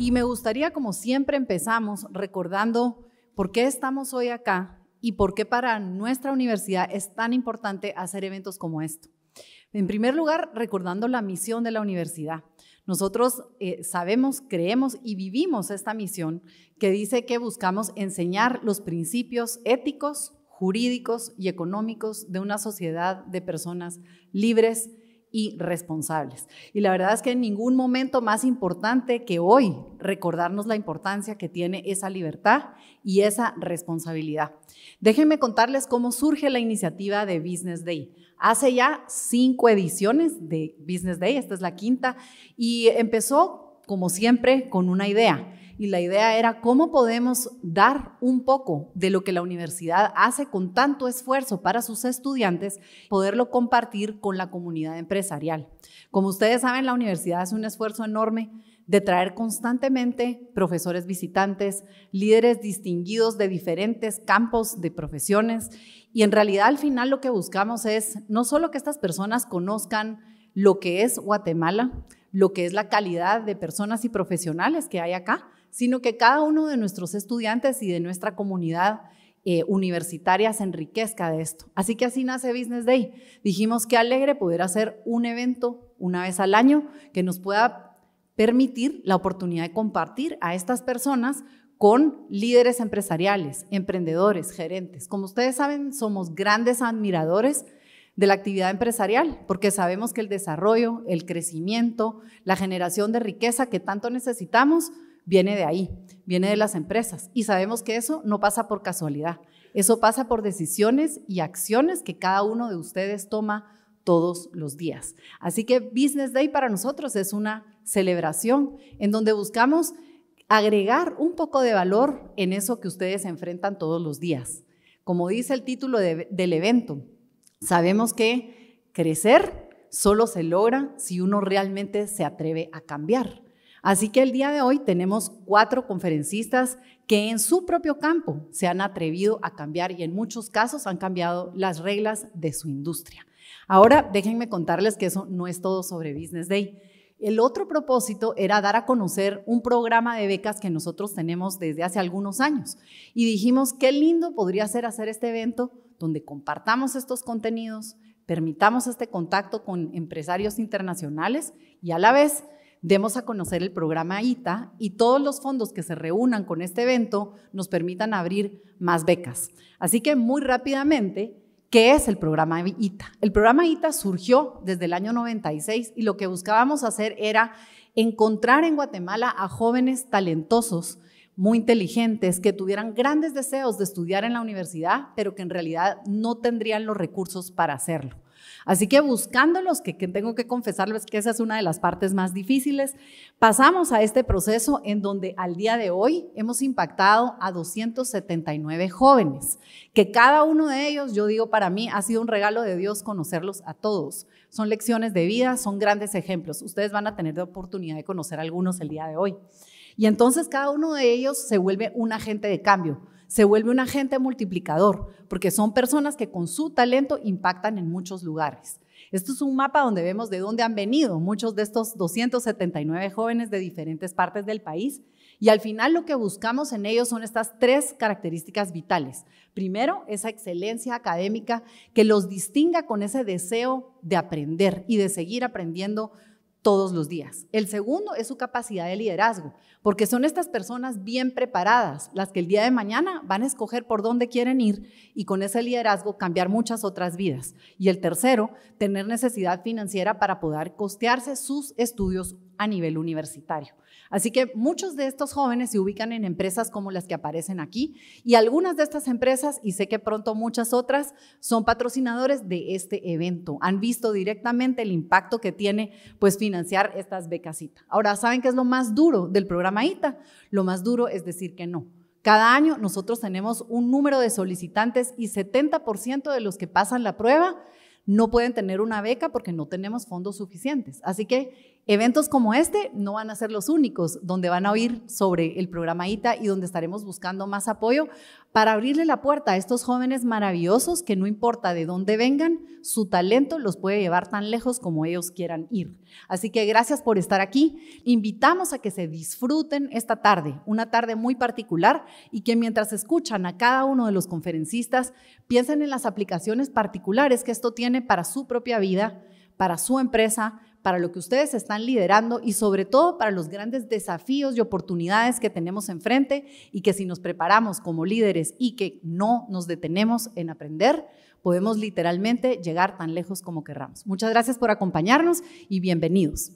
Y me gustaría, como siempre empezamos, recordando por qué estamos hoy acá y por qué para nuestra universidad es tan importante hacer eventos como esto. En primer lugar, recordando la misión de la universidad. Nosotros eh, sabemos, creemos y vivimos esta misión que dice que buscamos enseñar los principios éticos, jurídicos y económicos de una sociedad de personas libres, y responsables. Y la verdad es que en ningún momento más importante que hoy recordarnos la importancia que tiene esa libertad y esa responsabilidad. Déjenme contarles cómo surge la iniciativa de Business Day. Hace ya cinco ediciones de Business Day, esta es la quinta, y empezó, como siempre, con una idea y la idea era cómo podemos dar un poco de lo que la universidad hace con tanto esfuerzo para sus estudiantes, poderlo compartir con la comunidad empresarial. Como ustedes saben, la universidad hace un esfuerzo enorme de traer constantemente profesores visitantes, líderes distinguidos de diferentes campos de profesiones. Y en realidad al final lo que buscamos es no solo que estas personas conozcan lo que es Guatemala, lo que es la calidad de personas y profesionales que hay acá, sino que cada uno de nuestros estudiantes y de nuestra comunidad eh, universitaria se enriquezca de esto. Así que así nace Business Day. Dijimos que alegre poder hacer un evento una vez al año que nos pueda permitir la oportunidad de compartir a estas personas con líderes empresariales, emprendedores, gerentes. Como ustedes saben, somos grandes admiradores de la actividad empresarial, porque sabemos que el desarrollo, el crecimiento, la generación de riqueza que tanto necesitamos viene de ahí, viene de las empresas. Y sabemos que eso no pasa por casualidad, eso pasa por decisiones y acciones que cada uno de ustedes toma todos los días. Así que Business Day para nosotros es una celebración en donde buscamos agregar un poco de valor en eso que ustedes enfrentan todos los días. Como dice el título del evento, sabemos que crecer solo se logra si uno realmente se atreve a cambiar. Así que el día de hoy tenemos cuatro conferencistas que en su propio campo se han atrevido a cambiar y en muchos casos han cambiado las reglas de su industria. Ahora déjenme contarles que eso no es todo sobre Business Day. El otro propósito era dar a conocer un programa de becas que nosotros tenemos desde hace algunos años. Y dijimos, qué lindo podría ser hacer este evento donde compartamos estos contenidos, permitamos este contacto con empresarios internacionales y a la vez demos a conocer el programa ITA y todos los fondos que se reúnan con este evento nos permitan abrir más becas. Así que muy rápidamente, ¿qué es el programa ITA? El programa ITA surgió desde el año 96 y lo que buscábamos hacer era encontrar en Guatemala a jóvenes talentosos, muy inteligentes, que tuvieran grandes deseos de estudiar en la universidad, pero que en realidad no tendrían los recursos para hacerlo. Así que buscándolos, que, tengo que confesarles que esa es una de las partes más difíciles, pasamos a este proceso en donde al día de hoy hemos impactado a 279 jóvenes, que cada uno de ellos, yo digo, para mí ha sido un regalo de Dios conocerlos a todos. Son lecciones de vida, son grandes ejemplos. Ustedes van a tener la oportunidad de conocer algunos el día de hoy. Y entonces cada uno de ellos se vuelve un agente de cambio, se vuelve un agente multiplicador, porque son personas que con su talento impactan en muchos lugares. Esto es un mapa donde vemos de dónde han venido muchos de estos 279 jóvenes de diferentes partes del país. Y al final lo que buscamos en ellos son estas tres características vitales. Primero, esa excelencia académica que los distinga con ese deseo de aprender y de seguir aprendiendo todos los días. El segundo es su capacidad de liderazgo, porque son estas personas bien preparadas las que el día de mañana van a escoger por dónde quieren ir y con ese liderazgo cambiar muchas otras vidas. Y el tercero, tener necesidad financiera para poder costearse sus estudios a nivel universitario. Así que muchos de estos jóvenes se ubican en empresas como las que aparecen aquí y algunas de estas empresas, y sé que pronto muchas otras, son patrocinadores de este evento. Han visto directamente el impacto que tiene pues financiar estas becas ITA. Ahora, ¿saben qué es lo más duro del programa ITA? Lo más duro es decir que no. Cada año nosotros tenemos un número de solicitantes y 70% de los que pasan la prueba no pueden tener una beca porque no tenemos fondos suficientes. Así que Eventos como este no van a ser los únicos donde van a oír sobre el programa ITA y donde estaremos buscando más apoyo para abrirle la puerta a estos jóvenes maravillosos que no importa de dónde vengan, su talento los puede llevar tan lejos como ellos quieran ir. Así que gracias por estar aquí. Invitamos a que se disfruten esta tarde, una tarde muy particular y que mientras escuchan a cada uno de los conferencistas, piensen en las aplicaciones particulares que esto tiene para su propia vida para su empresa, para lo que ustedes están liderando y sobre todo para los grandes desafíos y oportunidades que tenemos enfrente y que si nos preparamos como líderes y que no nos detenemos en aprender, podemos literalmente llegar tan lejos como querramos. Muchas gracias por acompañarnos y bienvenidos.